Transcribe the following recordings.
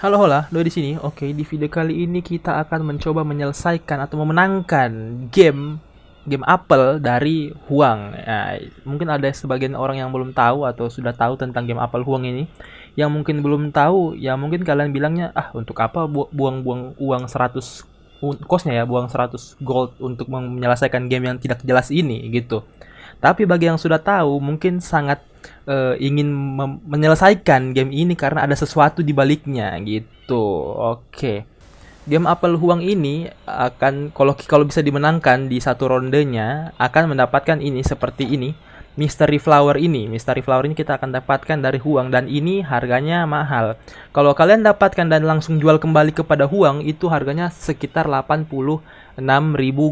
Halo hola, Doi di sini. Oke, di video kali ini kita akan mencoba menyelesaikan atau memenangkan game game Apple dari Huang. Nah, mungkin ada sebagian orang yang belum tahu atau sudah tahu tentang game Apple Huang ini. Yang mungkin belum tahu, ya mungkin kalian bilangnya, "Ah, untuk apa buang-buang uang 100 kosnya ya, buang 100 gold untuk menyelesaikan game yang tidak jelas ini?" gitu. Tapi bagi yang sudah tahu mungkin sangat uh, ingin menyelesaikan game ini karena ada sesuatu di baliknya gitu. Oke. Okay. Game Apple huang ini akan kalau kalau bisa dimenangkan di satu rondenya akan mendapatkan ini seperti ini. Mystery Flower ini, Mystery Flower ini kita akan dapatkan dari Huang dan ini harganya mahal. Kalau kalian dapatkan dan langsung jual kembali kepada Huang itu harganya sekitar 86.000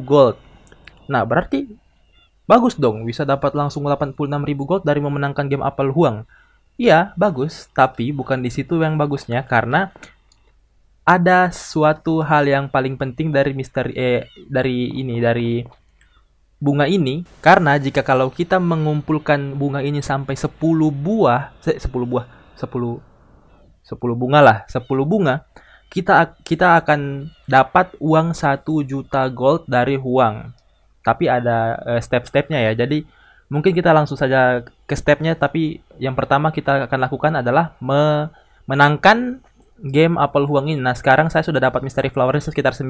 gold. Nah, berarti Bagus dong, bisa dapat langsung 86 ribu gold dari memenangkan game Apple Huang. Iya, bagus, tapi bukan di situ yang bagusnya karena ada suatu hal yang paling penting dari misteri eh dari ini dari bunga ini karena jika kalau kita mengumpulkan bunga ini sampai 10 buah 10 buah 10 10 bunga lah 10 bunga kita kita akan dapat uang 1 juta gold dari Huang tapi ada uh, step-stepnya ya. Jadi mungkin kita langsung saja ke stepnya tapi yang pertama kita akan lakukan adalah menangkan game Apple Huang ini nah sekarang saya sudah dapat Mystery Flower sekitar 9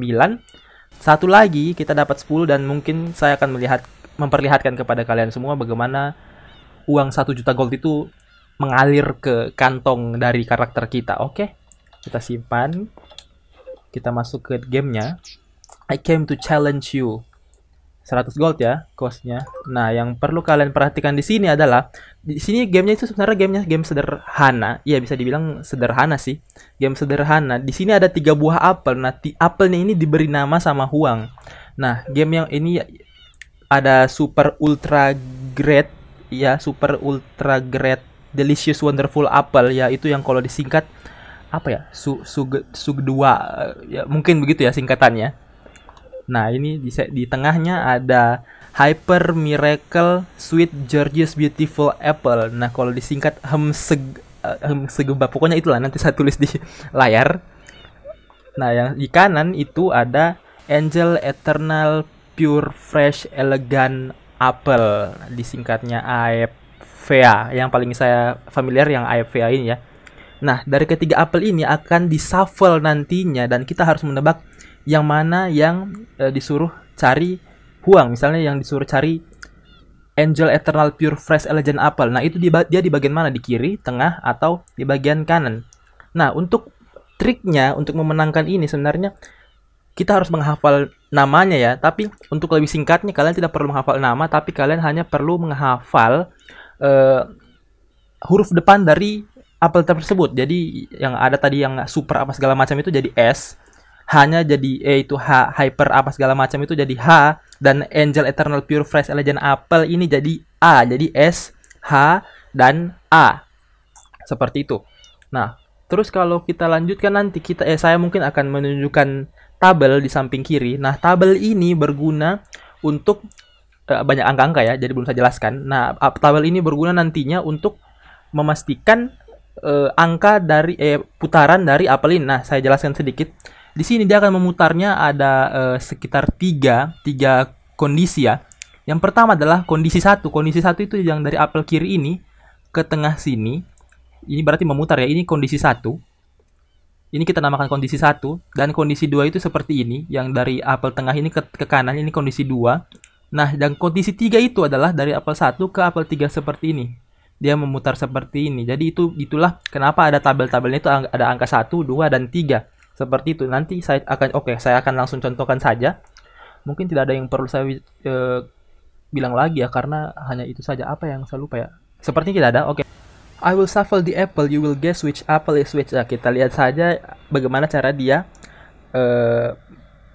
satu lagi kita dapat 10 dan mungkin saya akan melihat memperlihatkan kepada kalian semua bagaimana uang 1 juta gold itu mengalir ke kantong dari karakter kita oke okay? kita simpan kita masuk ke gamenya I came to challenge you 100 gold ya costnya. Nah, yang perlu kalian perhatikan di sini adalah di sini gamenya itu sebenarnya gamenya game sederhana. Iya bisa dibilang sederhana sih. Game sederhana. Di sini ada tiga buah apel. Nah, apelnya ini diberi nama sama Huang. Nah, game yang ini ada super ultra great ya, super ultra great delicious wonderful apple ya itu yang kalau disingkat apa ya? Su, sug- sug dua ya mungkin begitu ya singkatannya. Nah, ini di, di tengahnya ada Hyper Miracle Sweet George's Beautiful Apple. Nah, kalau disingkat hemseg eh, hemsegembab pokoknya itulah nanti saya tulis di layar. Nah, yang di kanan itu ada Angel Eternal Pure Fresh Elegant Apple, nah, disingkatnya AFVA. Yang paling saya familiar yang AFVA ini ya. Nah, dari ketiga apel ini akan disuffle nantinya dan kita harus menebak yang mana yang e, disuruh cari huang misalnya yang disuruh cari Angel Eternal Pure Fresh Elegant Apple. Nah, itu di, dia di bagian mana? Di kiri, tengah, atau di bagian kanan. Nah, untuk triknya untuk memenangkan ini sebenarnya kita harus menghafal namanya ya. Tapi untuk lebih singkatnya kalian tidak perlu menghafal nama, tapi kalian hanya perlu menghafal uh, huruf depan dari apel tersebut. Jadi yang ada tadi yang super apa segala macam itu jadi S. Hanya jadi E itu H hyper apa segala macam itu jadi H dan Angel Eternal Pure Fresh Legend Apple ini jadi A jadi S H dan A seperti itu. Nah terus kalau kita lanjutkan nanti kita eh, saya mungkin akan menunjukkan tabel di samping kiri. Nah tabel ini berguna untuk eh, banyak angka-angka ya jadi belum saya jelaskan. Nah tabel ini berguna nantinya untuk memastikan eh, angka dari eh, putaran dari Apple ini. Nah, saya jelaskan sedikit. Di sini dia akan memutarnya ada eh, sekitar tiga tiga kondisi ya. Yang pertama adalah kondisi satu. Kondisi satu itu yang dari apel kiri ini ke tengah sini. Ini berarti memutar ya. Ini kondisi satu. Ini kita namakan kondisi satu dan kondisi dua itu seperti ini yang dari apel tengah ini ke, ke kanan ini kondisi dua. Nah, dan kondisi tiga itu adalah dari apel satu ke apel tiga seperti ini. Dia memutar seperti ini. Jadi itu itulah kenapa ada tabel-tabelnya itu ada angka satu dua dan tiga seperti itu nanti saya akan oke okay, saya akan langsung contohkan saja mungkin tidak ada yang perlu saya uh, bilang lagi ya karena hanya itu saja apa yang saya lupa ya sepertinya tidak ada oke okay. I will shuffle the apple you will guess which apple is which nah, kita lihat saja bagaimana cara dia uh,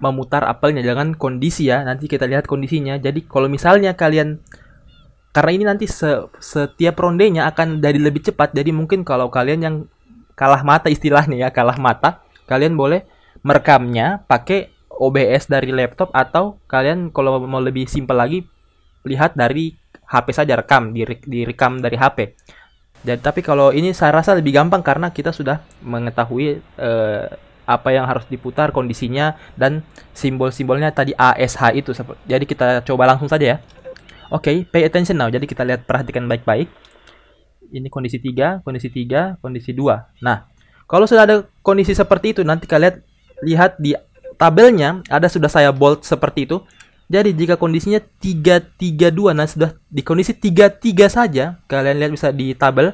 memutar apelnya dengan kondisi ya nanti kita lihat kondisinya jadi kalau misalnya kalian karena ini nanti se, setiap rondenya akan dari lebih cepat jadi mungkin kalau kalian yang kalah mata istilahnya ya kalah mata kalian boleh merekamnya pakai OBS dari laptop atau kalian kalau mau lebih simpel lagi lihat dari HP saja rekam direkam dari HP. Dan tapi kalau ini saya rasa lebih gampang karena kita sudah mengetahui eh, apa yang harus diputar kondisinya dan simbol-simbolnya tadi ASH itu. Jadi kita coba langsung saja ya. Oke, okay, pay attention now. Jadi kita lihat perhatikan baik-baik. Ini kondisi 3, kondisi 3, kondisi 2. Nah, kalau sudah ada kondisi seperti itu, nanti kalian lihat di tabelnya ada sudah saya bold seperti itu. Jadi jika kondisinya 332 nah sudah di kondisi 33 saja kalian lihat bisa di tabel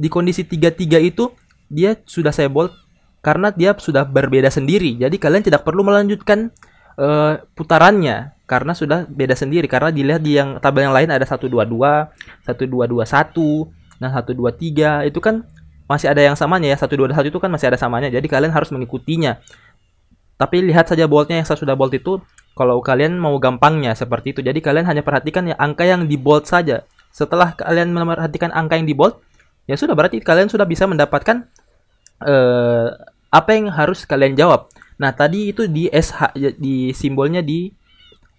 di kondisi 33 itu dia sudah saya bold karena dia sudah berbeda sendiri. Jadi kalian tidak perlu melanjutkan uh, putarannya karena sudah beda sendiri karena dilihat di yang tabel yang lain ada 122, 1221, nah 123 itu kan masih ada yang samanya ya satu dua satu itu kan masih ada samanya jadi kalian harus mengikutinya tapi lihat saja boltnya yang saya sudah bolt itu kalau kalian mau gampangnya seperti itu jadi kalian hanya perhatikan ya angka yang di bolt saja setelah kalian memperhatikan angka yang di bolt ya sudah berarti kalian sudah bisa mendapatkan eh, apa yang harus kalian jawab nah tadi itu di sh di simbolnya di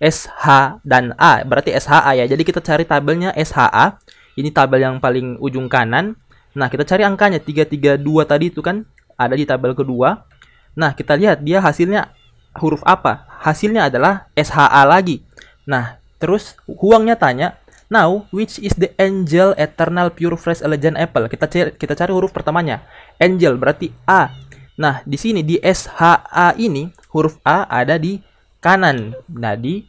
SH dan A berarti SHA ya jadi kita cari tabelnya SHA ini tabel yang paling ujung kanan Nah, kita cari angkanya 332 tadi itu kan ada di tabel kedua. Nah, kita lihat dia hasilnya huruf apa? Hasilnya adalah SHA lagi. Nah, terus Huangnya tanya, "Now, which is the angel eternal pure fresh elegant apple?" Kita cari, kita cari huruf pertamanya. Angel berarti A. Nah, di sini di SHA ini huruf A ada di kanan. Nah, di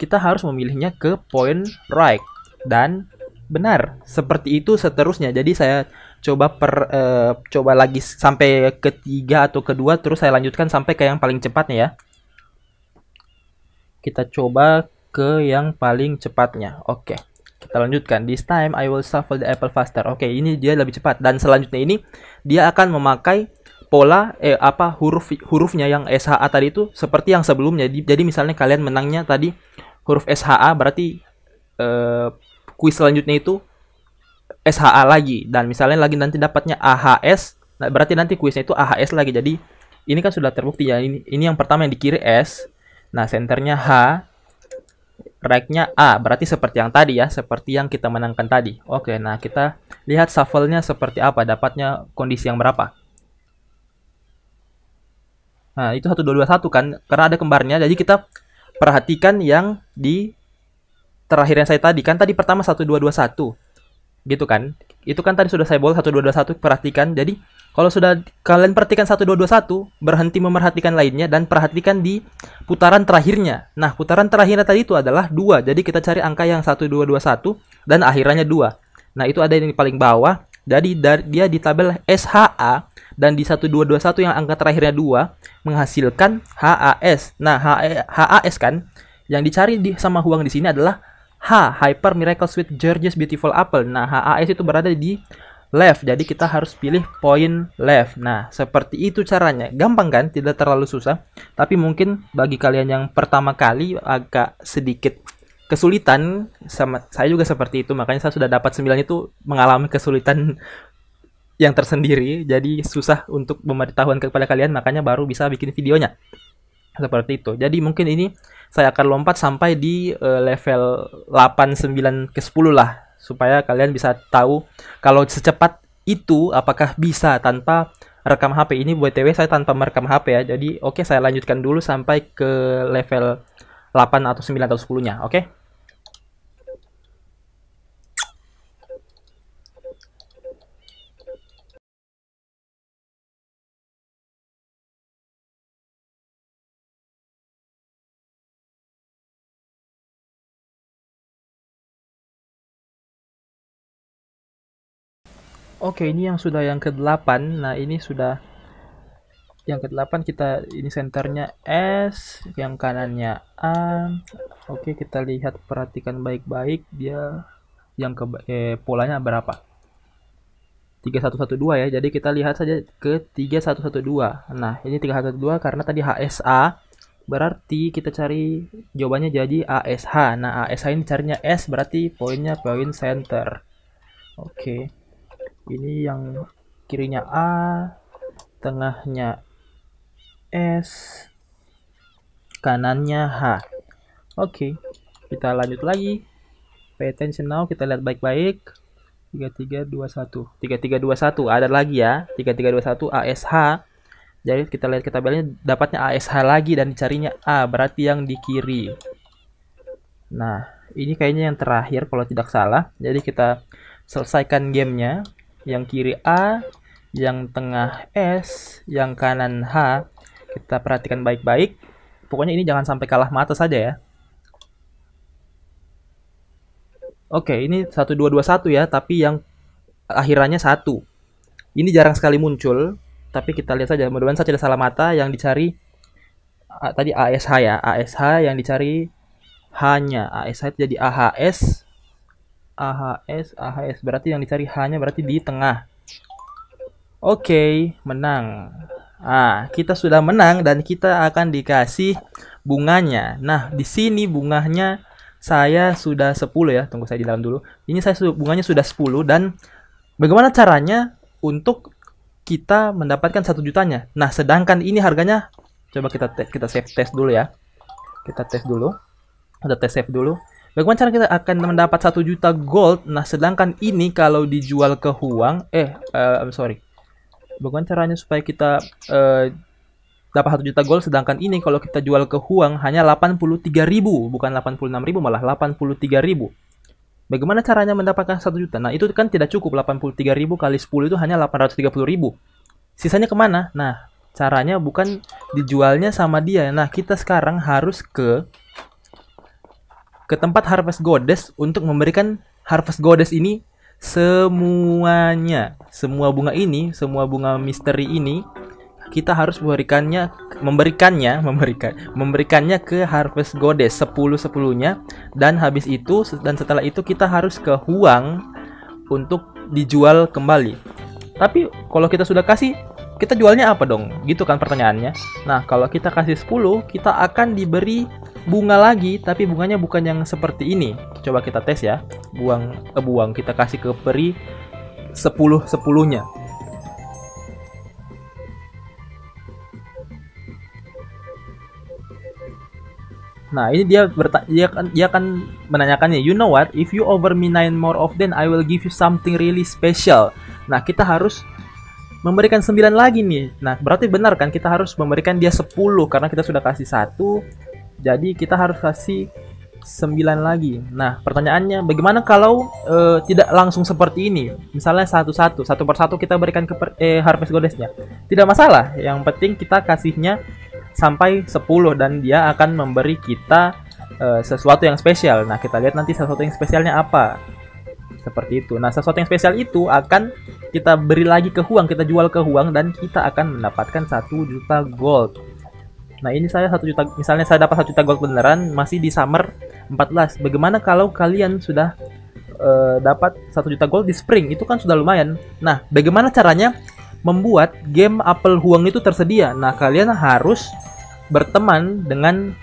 kita harus memilihnya ke point right dan benar seperti itu seterusnya jadi saya coba per uh, coba lagi sampai ketiga atau kedua terus saya lanjutkan sampai ke yang paling cepatnya ya kita coba ke yang paling cepatnya oke okay. kita lanjutkan this time I will shuffle the apple faster oke okay, ini dia lebih cepat dan selanjutnya ini dia akan memakai pola eh apa huruf hurufnya yang SHA tadi itu seperti yang sebelumnya jadi misalnya kalian menangnya tadi huruf SHA berarti eh, kuis selanjutnya itu SHA lagi dan misalnya lagi nanti dapatnya AHS nah berarti nanti kuisnya itu AHS lagi jadi ini kan sudah terbukti ya ini ini yang pertama yang di S nah senternya H ranknya A berarti seperti yang tadi ya seperti yang kita menangkan tadi oke nah kita lihat shuffle-nya seperti apa dapatnya kondisi yang berapa nah itu 1221 kan karena ada kembarnya jadi kita perhatikan yang di terakhir yang saya tadi kan tadi pertama 1221 gitu kan itu kan tadi sudah saya bawa 1221 perhatikan jadi kalau sudah kalian perhatikan 1221 berhenti memerhatikan lainnya dan perhatikan di putaran terakhirnya nah putaran terakhirnya tadi itu adalah dua jadi kita cari angka yang 1221 dan akhirnya dua nah itu ada yang paling bawah jadi dari, dia di tabel SHA dan di 1221 yang angka terakhirnya dua menghasilkan HAS. Nah, HAS kan yang dicari di sama Huang di sini adalah H. Hyper Miracle Sweet George's Beautiful Apple. Nah, HAS itu berada di left. Jadi kita harus pilih point left. Nah, seperti itu caranya. Gampang kan? Tidak terlalu susah. Tapi mungkin bagi kalian yang pertama kali agak sedikit kesulitan sama saya juga seperti itu. Makanya saya sudah dapat 9 itu mengalami kesulitan yang tersendiri. Jadi susah untuk memberitahuan kepada kalian, makanya baru bisa bikin videonya. Seperti itu. Jadi mungkin ini saya akan lompat sampai di uh, level 8 9 ke 10 lah supaya kalian bisa tahu kalau secepat itu apakah bisa tanpa rekam HP ini BTW saya tanpa merekam HP ya. Jadi oke okay, saya lanjutkan dulu sampai ke level 8 atau 9 atau 10-nya, oke? Okay? Oke, okay, ini yang sudah yang ke-8. Nah, ini sudah yang ke-8 kita ini senternya S, yang kanannya A. Oke, okay, kita lihat perhatikan baik-baik dia yang ke eh, polanya berapa. 3112 ya. Jadi kita lihat saja ke 3112. Nah, ini 3112 karena tadi HSA berarti kita cari jawabannya jadi ASH. Nah, ASH ini carinya S berarti poinnya poin center. Oke. Okay ini yang kirinya A tengahnya S kanannya H oke okay, kita lanjut lagi pay attention now kita lihat baik-baik 3321 3321 ada lagi ya 3321 ASH jadi kita lihat ke tabelnya dapatnya ASH lagi dan dicarinya A berarti yang di kiri nah ini kayaknya yang terakhir kalau tidak salah jadi kita selesaikan gamenya yang kiri A, yang tengah S, yang kanan H. Kita perhatikan baik-baik. Pokoknya ini jangan sampai kalah mata saja ya. Oke, ini 1221 ya, tapi yang akhirannya satu. Ini jarang sekali muncul, tapi kita lihat saja. Mudah-mudahan saya tidak salah mata yang dicari ah, tadi ASH ya, ASH yang dicari hanya ASH jadi AHS AHS AHS berarti yang dicari hanya berarti di tengah oke okay, menang ah kita sudah menang dan kita akan dikasih bunganya nah di sini bunganya saya sudah 10 ya tunggu saya di dalam dulu ini saya bunganya sudah 10 dan bagaimana caranya untuk kita mendapatkan satu jutanya nah sedangkan ini harganya coba kita kita save test dulu ya kita tes dulu ada tes save dulu Bagaimana cara kita akan mendapat 1 juta gold? Nah, sedangkan ini kalau dijual ke Huang, eh, uh, I'm sorry. Bagaimana caranya supaya kita uh, dapat 1 juta gold sedangkan ini kalau kita jual ke Huang hanya ribu, bukan ribu, malah ribu. Bagaimana caranya mendapatkan 1 juta? Nah, itu kan tidak cukup ribu kali 10 itu hanya ribu. Sisanya kemana? Nah, caranya bukan dijualnya sama dia. Nah, kita sekarang harus ke ke tempat Harvest Goddess untuk memberikan Harvest Goddess ini semuanya. Semua bunga ini, semua bunga misteri ini kita harus memberikannya memberikannya memberikan memberikannya ke Harvest Goddess 10 10-nya dan habis itu dan setelah itu kita harus ke Huang untuk dijual kembali. Tapi kalau kita sudah kasih kita jualnya apa dong? Gitu kan pertanyaannya. Nah, kalau kita kasih 10, kita akan diberi bunga lagi, tapi bunganya bukan yang seperti ini. Coba kita tes ya. Buang eh, buang kita kasih ke peri sepuluh sepuluhnya Nah, ini dia berta dia kan dia kan menanyakannya, "You know what? If you over me nine more of then I will give you something really special." Nah, kita harus memberikan 9 lagi nih. Nah, berarti benar kan kita harus memberikan dia 10 karena kita sudah kasih satu jadi kita harus kasih 9 lagi. Nah, pertanyaannya bagaimana kalau e, tidak langsung seperti ini? Misalnya satu-satu, satu persatu kita berikan ke per, e, harvest goddessnya. Tidak masalah, yang penting kita kasihnya sampai 10 dan dia akan memberi kita e, sesuatu yang spesial. Nah, kita lihat nanti sesuatu yang spesialnya apa. Seperti itu. Nah, sesuatu yang spesial itu akan kita beri lagi ke Huang, kita jual ke Huang dan kita akan mendapatkan satu juta gold. Nah ini saya satu juta, misalnya saya dapat satu juta gold beneran masih di summer 14. Bagaimana kalau kalian sudah uh, dapat satu juta gold di spring? Itu kan sudah lumayan. Nah bagaimana caranya membuat game Apple Huang itu tersedia? Nah kalian harus berteman dengan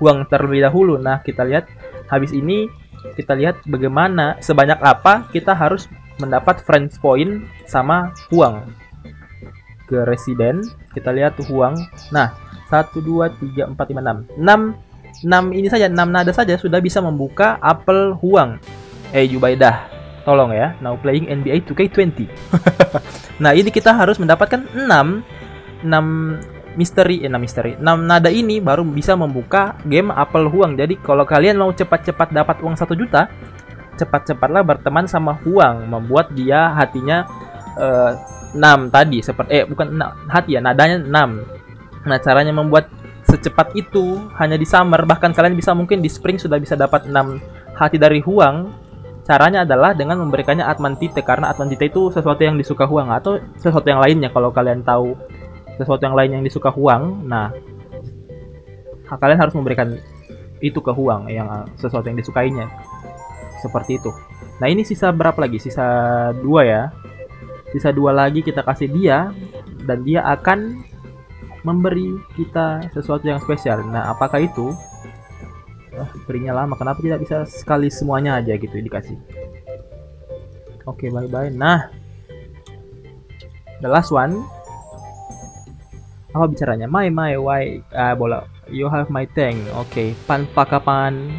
Huang terlebih dahulu. Nah kita lihat habis ini kita lihat bagaimana sebanyak apa kita harus mendapat friends point sama Huang ke resident kita lihat Huang nah 1 2 3 4 5 6. 6 6 ini saja 6 nada saja sudah bisa membuka Apple Huang. Eh Jubaidah, tolong ya. Now playing NBA 2K20. nah, ini kita harus mendapatkan 6 6 misteri eh 6 misteri. 6 nada ini baru bisa membuka game Apple Huang. Jadi kalau kalian mau cepat-cepat dapat uang 1 juta, cepat-cepatlah berteman sama Huang, membuat dia hatinya uh, eh, 6 tadi seperti eh bukan 6, hati ya nadanya 6 Nah, caranya membuat secepat itu hanya di summer, bahkan kalian bisa mungkin di spring sudah bisa dapat 6 hati dari Huang. Caranya adalah dengan memberikannya Atmantite, karena Atmantite itu sesuatu yang disuka Huang, atau sesuatu yang lainnya kalau kalian tahu sesuatu yang lain yang disuka Huang. Nah, kalian harus memberikan itu ke Huang, yang eh, sesuatu yang disukainya. Seperti itu. Nah, ini sisa berapa lagi? Sisa dua ya. Sisa dua lagi kita kasih dia, dan dia akan memberi kita sesuatu yang spesial. Nah, apakah itu? Oh, berinya lama. Kenapa tidak bisa sekali semuanya aja gitu dikasih? Oke, okay, bye-bye. Nah, the last one. Apa bicaranya? My, my, why? Uh, bola. You have my thing. Oke, okay. pan pakapan.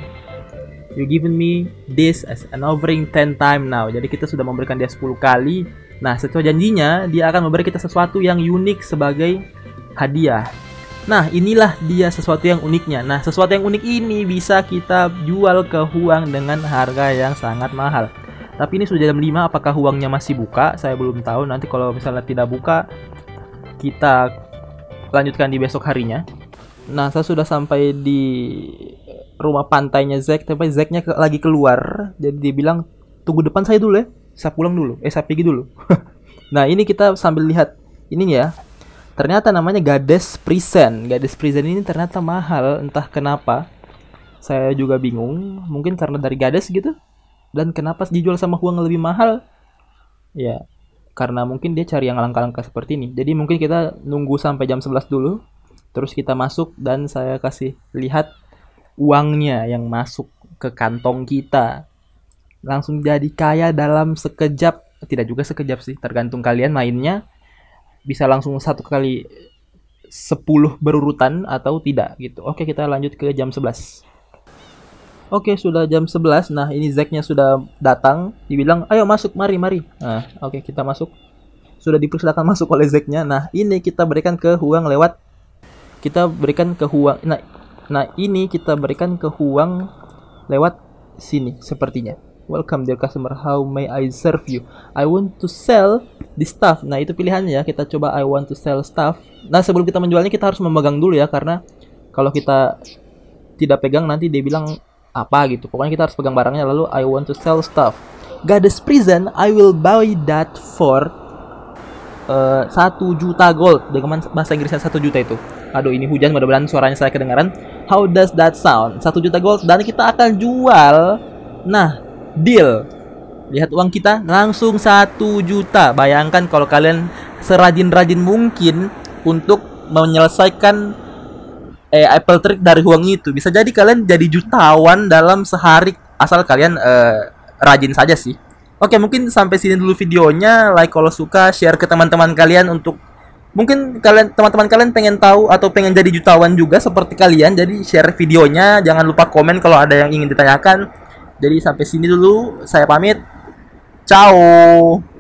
You given me this as an offering 10 time now. Jadi kita sudah memberikan dia 10 kali. Nah, sesuai janjinya, dia akan memberi kita sesuatu yang unik sebagai hadiah. Nah, inilah dia sesuatu yang uniknya. Nah, sesuatu yang unik ini bisa kita jual ke Huang dengan harga yang sangat mahal. Tapi ini sudah jam 5, apakah Huangnya masih buka? Saya belum tahu. Nanti kalau misalnya tidak buka, kita lanjutkan di besok harinya. Nah, saya sudah sampai di rumah pantainya Zack, tapi Zacknya lagi keluar. Jadi dia bilang, tunggu depan saya dulu ya. Saya pulang dulu. Eh, saya pergi dulu. nah, ini kita sambil lihat ini ya Ternyata namanya Gades Prison. Gades Prison ini ternyata mahal, entah kenapa. Saya juga bingung, mungkin karena dari Gades gitu. Dan kenapa dijual sama uang lebih mahal? Ya, karena mungkin dia cari yang langka-langka seperti ini. Jadi mungkin kita nunggu sampai jam 11 dulu, terus kita masuk dan saya kasih lihat uangnya yang masuk ke kantong kita. Langsung jadi kaya dalam sekejap, tidak juga sekejap sih, tergantung kalian mainnya bisa langsung satu kali 10 berurutan atau tidak gitu. Oke, kita lanjut ke jam 11. Oke, sudah jam 11. Nah, ini Zacknya sudah datang. Dibilang, ayo masuk, mari, mari. Nah, oke, kita masuk. Sudah dipersilakan masuk oleh Zacknya. Nah, ini kita berikan ke Huang lewat. Kita berikan ke Huang. Nah, nah ini kita berikan ke Huang lewat sini, sepertinya. Welcome dear customer, how may I serve you? I want to sell the stuff. Nah, itu pilihannya ya. Kita coba I want to sell stuff. Nah, sebelum kita menjualnya kita harus memegang dulu ya karena kalau kita tidak pegang nanti dia bilang apa gitu. Pokoknya kita harus pegang barangnya lalu I want to sell stuff. Goddess Prison, I will buy that for uh, juta gold dengan bahasa Inggrisnya satu juta itu. Aduh ini hujan mudah-mudahan suaranya saya kedengaran. How does that sound? Satu juta gold dan kita akan jual. Nah, deal lihat uang kita langsung satu juta bayangkan kalau kalian serajin-rajin mungkin untuk menyelesaikan eh, Apple Trick dari uang itu bisa jadi kalian jadi jutawan dalam sehari asal kalian eh, rajin saja sih oke mungkin sampai sini dulu videonya like kalau suka share ke teman-teman kalian untuk mungkin kalian teman-teman kalian pengen tahu atau pengen jadi jutawan juga seperti kalian jadi share videonya jangan lupa komen kalau ada yang ingin ditanyakan jadi sampai sini dulu, saya pamit. Ciao.